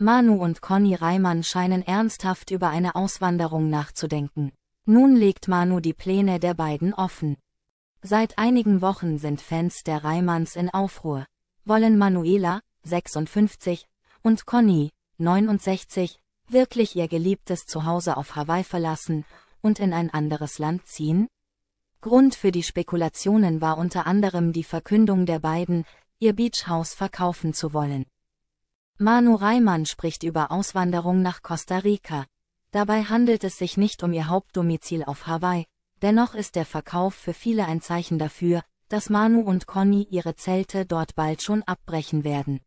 Manu und Conny Reimann scheinen ernsthaft über eine Auswanderung nachzudenken. Nun legt Manu die Pläne der beiden offen. Seit einigen Wochen sind Fans der Reimanns in Aufruhr, wollen Manuela, 56, und Conny, 69, wirklich ihr geliebtes Zuhause auf Hawaii verlassen und in ein anderes Land ziehen? Grund für die Spekulationen war unter anderem die Verkündung der beiden, ihr Beachhaus verkaufen zu wollen. Manu Reimann spricht über Auswanderung nach Costa Rica. Dabei handelt es sich nicht um ihr Hauptdomizil auf Hawaii, dennoch ist der Verkauf für viele ein Zeichen dafür, dass Manu und Conny ihre Zelte dort bald schon abbrechen werden.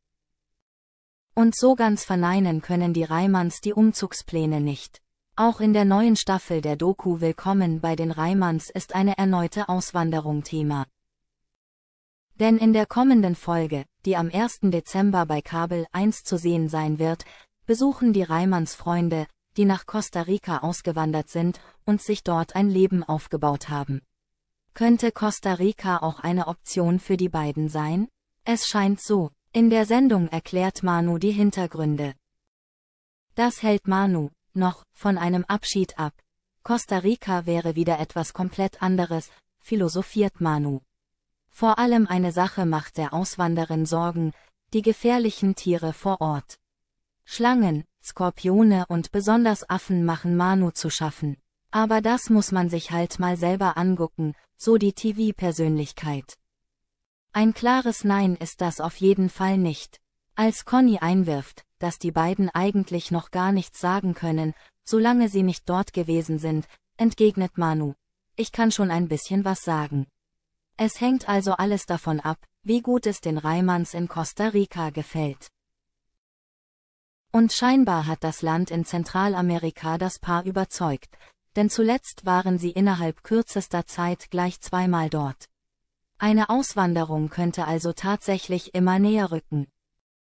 Und so ganz verneinen können die Reimanns die Umzugspläne nicht. Auch in der neuen Staffel der Doku Willkommen bei den Reimanns ist eine erneute Auswanderung Thema. Denn in der kommenden Folge, die am 1. Dezember bei Kabel 1 zu sehen sein wird, besuchen die Reimanns Freunde, die nach Costa Rica ausgewandert sind und sich dort ein Leben aufgebaut haben. Könnte Costa Rica auch eine Option für die beiden sein? Es scheint so. In der Sendung erklärt Manu die Hintergründe. Das hält Manu, noch, von einem Abschied ab. Costa Rica wäre wieder etwas komplett anderes, philosophiert Manu. Vor allem eine Sache macht der Auswanderin Sorgen, die gefährlichen Tiere vor Ort. Schlangen, Skorpione und besonders Affen machen Manu zu schaffen. Aber das muss man sich halt mal selber angucken, so die TV-Persönlichkeit. Ein klares Nein ist das auf jeden Fall nicht. Als Conny einwirft, dass die beiden eigentlich noch gar nichts sagen können, solange sie nicht dort gewesen sind, entgegnet Manu. Ich kann schon ein bisschen was sagen. Es hängt also alles davon ab, wie gut es den Reimanns in Costa Rica gefällt. Und scheinbar hat das Land in Zentralamerika das Paar überzeugt, denn zuletzt waren sie innerhalb kürzester Zeit gleich zweimal dort. Eine Auswanderung könnte also tatsächlich immer näher rücken.